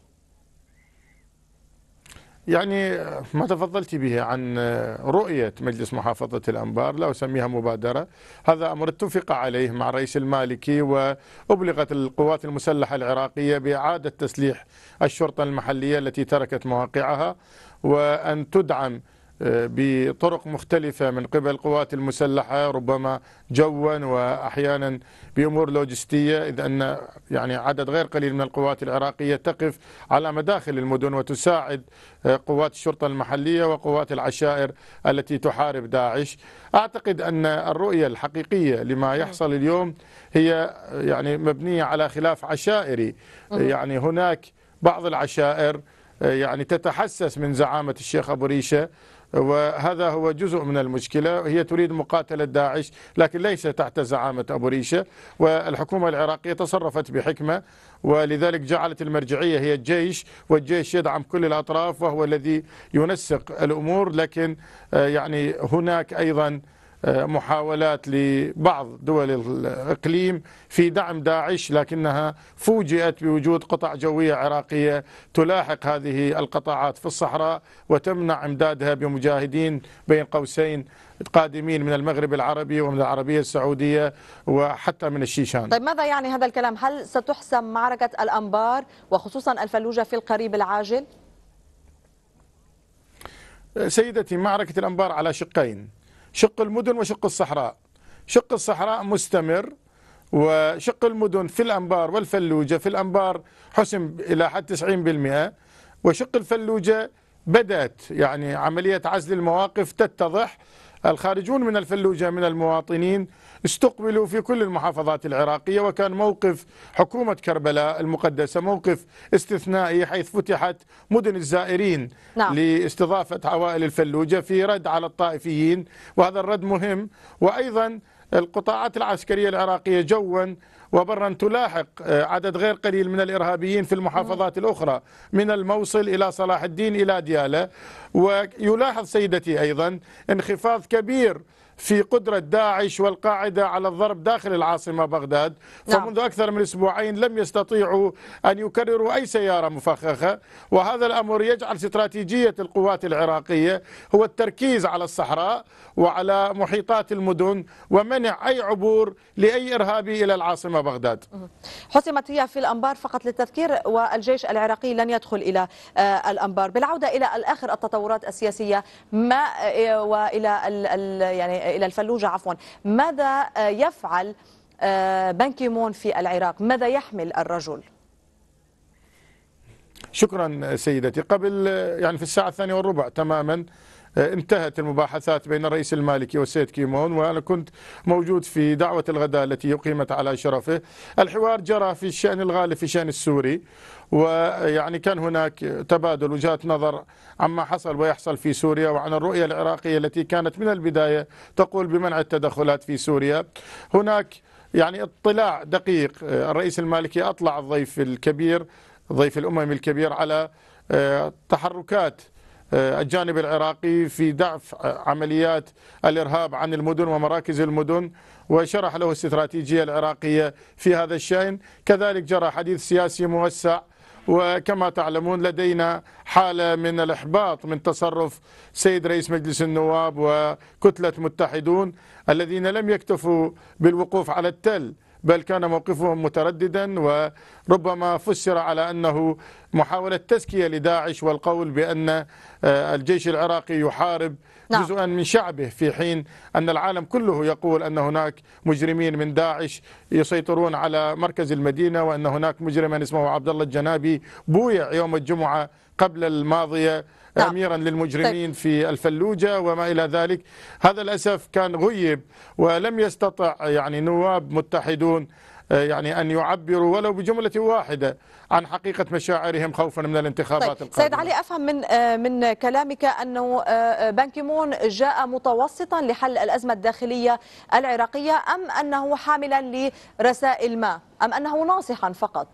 يعني ما تفضلت به عن رؤية مجلس محافظة الأنبار لا أسميها مبادرة هذا أمر اتفق عليه مع رئيس المالكي وأبلغت القوات المسلحة العراقية بإعادة تسليح الشرطة المحلية التي تركت مواقعها وأن تدعم آه، بطرق مختلفة من قبل القوات المسلحة ربما جوا وأحيانا بأمور لوجستية إذ أن يعني عدد غير قليل من القوات العراقية تقف على مداخل المدن وتساعد آه، قوات الشرطة المحلية وقوات العشائر التي تحارب داعش أعتقد أن الرؤية الحقيقية لما يحصل اليوم هي يعني مبنية على خلاف عشائري يعني هناك بعض العشائر آه، يعني تتحسس من زعامة الشيخ أبو ريشة وهذا هو جزء من المشكلة هي تريد مقاتلة داعش لكن ليس تحت زعامة أبو ريشة والحكومة العراقية تصرفت بحكمة ولذلك جعلت المرجعية هي الجيش والجيش يدعم كل الأطراف وهو الذي ينسق الأمور لكن آه، يعني هناك أيضا آه، محاولات لبعض دول الإقليم في دعم داعش لكنها فوجئت بوجود قطع جوية عراقية تلاحق هذه القطاعات في الصحراء وتمنع إمدادها بمجاهدين بين قوسين قادمين من المغرب العربي ومن العربية السعودية وحتى من الشيشان طيب ماذا يعني هذا الكلام؟ هل ستحسم معركة الأنبار وخصوصا الفلوجة في القريب العاجل؟ سيدتي معركة الأنبار على شقين شق المدن وشق الصحراء شق الصحراء مستمر وشق المدن في الأنبار والفلوجة في الأنبار حسم إلى حد 90% وشق الفلوجة بدأت يعني عملية عزل المواقف تتضح الخارجون من الفلوجة من المواطنين استقبلوا في كل المحافظات العراقية وكان موقف حكومة كربلاء المقدسة موقف استثنائي حيث فتحت مدن الزائرين نعم. لاستضافة عوائل الفلوجة في رد على الطائفيين وهذا الرد مهم وأيضا القطاعات العسكرية العراقية جوا وبرا تلاحق آه، عدد غير قليل من الإرهابيين في المحافظات الأخرى من الموصل إلى صلاح الدين إلى ديالة ويلاحظ سيدتي أيضا انخفاض كبير في قدرة داعش والقاعدة على الضرب داخل العاصمة بغداد نعم. فمنذ أكثر من أسبوعين لم يستطيعوا أن يكرروا أي سيارة مفخخة وهذا الأمر يجعل استراتيجية القوات العراقية هو التركيز على الصحراء وعلى محيطات المدن ومنع أي عبور لأي إرهابي إلى العاصمة بغداد حسمت هي في الأنبار فقط للتذكير والجيش العراقي لن يدخل إلى آه، الأنبار بالعودة إلى الآخر التطورات السياسية ما آه، وإلى ال ال يعني إلى الفلوجة عفوا ماذا آه، يفعل آه، بنكيمون في العراق ماذا يحمل الرجل شكرا سيدتي قبل آه، يعني في الساعة الثانية والربع تماما انتهت المباحثات بين الرئيس المالكي والسيد كيمون وأنا كنت موجود في دعوة الغداء التي أقيمت على شرفه الحوار جرى في الشأن الغالي في الشأن السوري ويعني كان هناك تبادل وجهات نظر عما حصل ويحصل في سوريا وعن الرؤية العراقية التي كانت من البداية تقول بمنع التدخلات في سوريا هناك يعني اطلاع دقيق آه، الرئيس المالكي أطلع الضيف الكبير ضيف الأمم الكبير على آه، تحركات آه، الجانب العراقي في دعف عمليات الارهاب عن المدن ومراكز المدن وشرح له الاستراتيجيه العراقيه في هذا الشان، كذلك جرى حديث سياسي موسع وكما تعلمون لدينا حالة من الإحباط من تصرف سيد رئيس مجلس النواب وكتلة متحدون الذين لم يكتفوا بالوقوف على التل بل كان موقفهم مترددا وربما فسر على انه محاوله تزكيه لداعش والقول بان الجيش العراقي يحارب نعم. جزءا من شعبه في حين أن العالم كله يقول أن هناك مجرمين من داعش يسيطرون على مركز المدينة وأن هناك مجرما اسمه عبد الله الجنابي بويع يوم الجمعة قبل الماضية نعم. اميرا للمجرمين طيب. في الفلوجه وما الى ذلك هذا للاسف كان غيب ولم يستطع يعني نواب متحدون آه، يعني أن يعبروا ولو بجملة واحدة عن حقيقة مشاعرهم خوفا من الانتخابات طيب. القادمة سيد علي أفهم من آه، من كلامك أنه آه، بانكيمون جاء متوسطا لحل الأزمة الداخلية العراقية أم أنه حاملا لرسائل ما أم أنه ناصحا فقط؟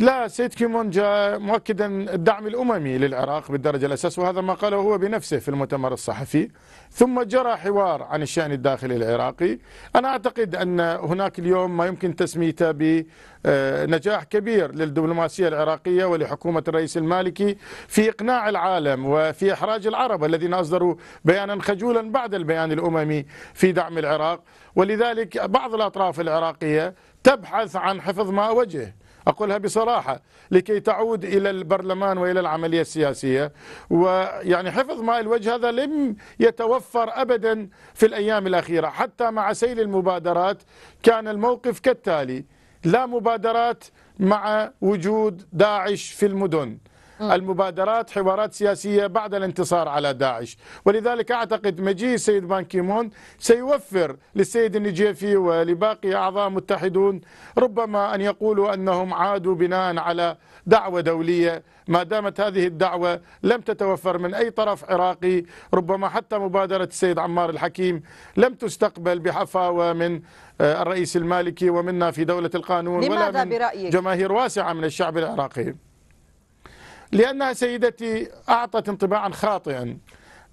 لا سيد جاء مؤكدا الدعم الأممي للعراق بالدرجة الأساس وهذا ما قاله هو بنفسه في المؤتمر الصحفي ثم جرى حوار عن الشأن الداخلي العراقي أنا أعتقد أن هناك اليوم ما يمكن تسميته بنجاح كبير للدبلوماسية العراقية ولحكومة الرئيس المالكي في إقناع العالم وفي إحراج العرب الذين أصدروا بيانا خجولا بعد البيان الأممي في دعم العراق ولذلك بعض الأطراف العراقية تبحث عن حفظ ما وجه أقولها بصراحة لكي تعود إلى البرلمان وإلى العملية السياسية ويعني حفظ ماء الوجه هذا لم يتوفر أبدا في الأيام الأخيرة حتى مع سيل المبادرات كان الموقف كالتالي لا مبادرات مع وجود داعش في المدن المبادرات حوارات سياسية بعد الانتصار على داعش ولذلك أعتقد مجيء السيد بان كيمون سيوفر للسيد النجيفي ولباقي أعضاء متحدون ربما أن يقولوا أنهم عادوا بناء على دعوة دولية ما دامت هذه الدعوة لم تتوفر من أي طرف عراقي ربما حتى مبادرة السيد عمار الحكيم لم تستقبل بحفاوة من آه، الرئيس المالكي ومنا في دولة القانون ولا من برأيك؟ جماهير واسعة من الشعب العراقي لأنها سيدتي أعطت انطباعا خاطئا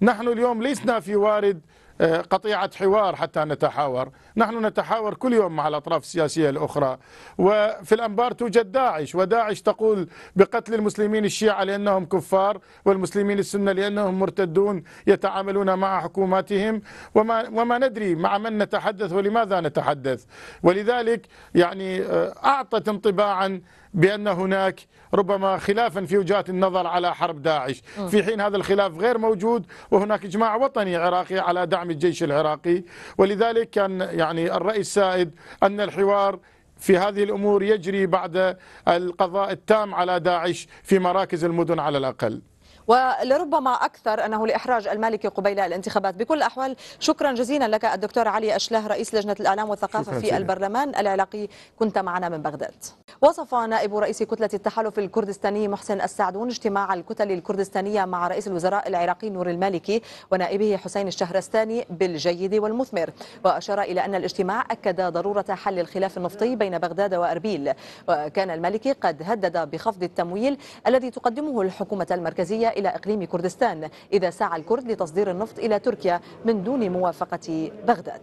نحن اليوم لسنا في وارد آه، قطيعة حوار حتى نتحاور نحن نتحاور كل يوم مع الأطراف السياسية الأخرى وفي الأنبار توجد داعش وداعش تقول بقتل المسلمين الشيعة لأنهم كفار والمسلمين السنة لأنهم مرتدون يتعاملون مع حكوماتهم وما, وما ندري مع من نتحدث ولماذا نتحدث ولذلك يعني آه، أعطت انطباعا بأن هناك ربما خلافا في وجهات النظر على حرب داعش أه. في حين هذا الخلاف غير موجود وهناك إجماع وطني عراقي على دعم الجيش العراقي ولذلك كان يعني الرأي السائد أن الحوار في هذه الأمور يجري بعد القضاء التام على داعش في مراكز المدن على الأقل ولربما أكثر أنه لإحراج المالكي قبيل الانتخابات بكل الأحوال شكرا جزيلا لك الدكتور علي أشله رئيس لجنة الإعلام والثقافة في البرلمان العراقي كنت معنا من بغداد وصف نائب رئيس كتلة التحالف الكردستاني محسن السعدون اجتماع الكتل الكردستانية مع رئيس الوزراء العراقي نور المالكي ونائبه حسين الشهرستاني بالجيد والمثمر وأشار إلى أن الاجتماع أكد ضرورة حل الخلاف النفطي بين بغداد وأربيل وكان المالكي قد هدد بخفض التمويل الذي تقدمه الحكومة المركزية إلى إقليم كردستان إذا سعى الكرد لتصدير النفط إلى تركيا من دون موافقة بغداد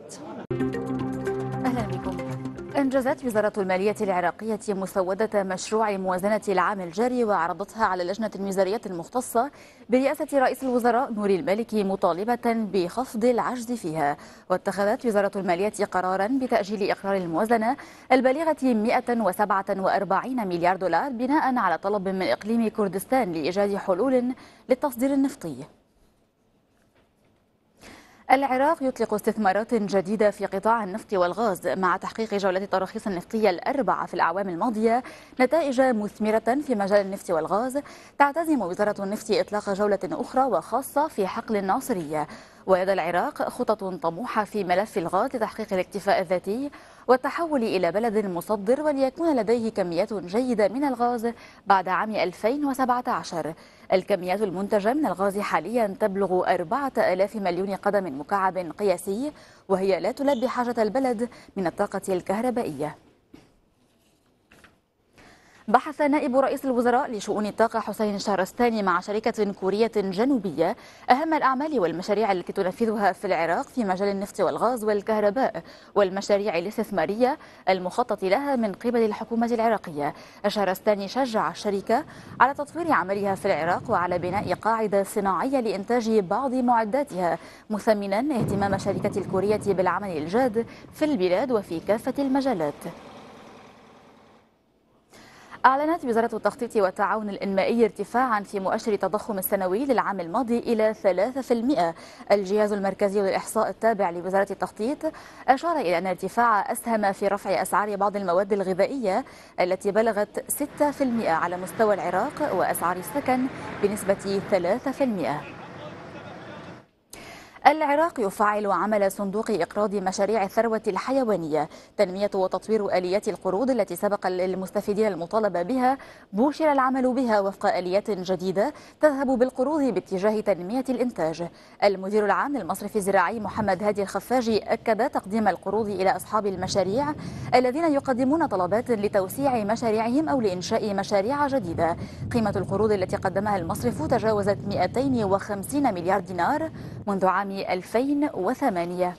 أنجزت وزارة المالية العراقية مسودة مشروع موازنة العام الجاري وعرضتها على لجنة الميزانية المختصة برئاسة رئيس الوزراء نوري المالكي مطالبة بخفض العجز فيها واتخذت وزارة المالية قرارا بتأجيل إقرار الموازنة البالغة 147 مليار دولار بناء على طلب من إقليم كردستان لإيجاد حلول للتصدير النفطي العراق يطلق استثمارات جديدة في قطاع النفط والغاز مع تحقيق جولة التراخيص النفطية الأربعة في الأعوام الماضية نتائج مثمرة في مجال النفط والغاز تعتزم وزارة النفط إطلاق جولة أخرى وخاصة في حقل الناصرية ولدى العراق خطط طموحة في ملف الغاز لتحقيق الاكتفاء الذاتي والتحول إلى بلد مصدر وليكون لديه كميات جيدة من الغاز بعد عام 2017 الكميات المنتجة من الغاز حاليا تبلغ 4000 مليون قدم مكعب قياسي وهي لا تلبي حاجة البلد من الطاقة الكهربائية بحث نائب رئيس الوزراء لشؤون الطاقة حسين الشهرستاني مع شركة كورية جنوبية أهم الأعمال والمشاريع التي تنفذها في العراق في مجال النفط والغاز والكهرباء والمشاريع الاستثمارية المخطط لها من قبل الحكومة العراقية الشهرستاني شجع الشركة على تطوير عملها في العراق وعلى بناء قاعدة صناعية لإنتاج بعض معداتها مثمنا اهتمام شركة الكورية بالعمل الجاد في البلاد وفي كافة المجالات أعلنت وزارة التخطيط والتعاون الإنمائي ارتفاعا في مؤشر التضخم السنوي للعام الماضي إلى 3%. الجهاز المركزي للإحصاء التابع لوزارة التخطيط أشار إلى أن ارتفاع أسهم في رفع أسعار بعض المواد الغذائية التي بلغت 6% على مستوى العراق وأسعار السكن بنسبة 3%. العراق يفعل عمل صندوق إقراض مشاريع الثروة الحيوانية تنمية وتطوير آليات القروض التي سبق للمستفيدين المطالبة بها بوشر العمل بها وفق آليات جديدة تذهب بالقروض باتجاه تنمية الإنتاج المدير العام للمصرف الزراعي محمد هادي الخفاجي أكد تقديم القروض إلى أصحاب المشاريع الذين يقدمون طلبات لتوسيع مشاريعهم أو لإنشاء مشاريع جديدة قيمة القروض التي قدمها المصرف تجاوزت 250 مليار دينار منذ عام 2008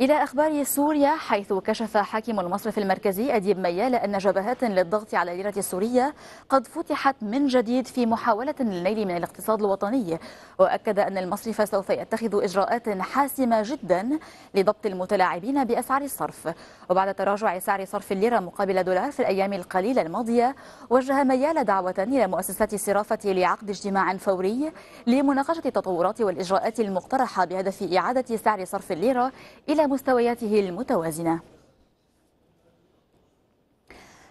إلى أخبار سوريا حيث كشف حاكم المصرف المركزي أديب ميال أن جبهات للضغط على الليرة السورية قد فتحت من جديد في محاولة للنيل من الاقتصاد الوطني وأكد أن المصرف سوف يتخذ إجراءات حاسمة جدا لضبط المتلاعبين بأسعار الصرف وبعد تراجع سعر صرف الليرة مقابل دولار في الأيام القليلة الماضية وجه ميال دعوة إلى مؤسسات الصرافة لعقد اجتماع فوري لمناقشة التطورات والإجراءات المقترحة بهدف إعادة سعر صرف الليرة إلى مستوياته المتوازنة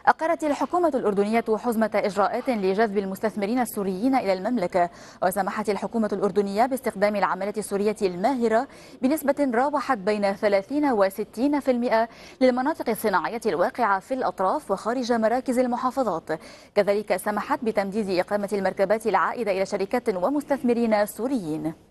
أقرت الحكومة الأردنية حزمة إجراءات لجذب المستثمرين السوريين إلى المملكة وسمحت الحكومة الأردنية باستخدام العمالة السورية الماهرة بنسبة راوحت بين 30 و 60% للمناطق الصناعية الواقعة في الأطراف وخارج مراكز المحافظات كذلك سمحت بتمديد إقامة المركبات العائدة إلى شركات ومستثمرين سوريين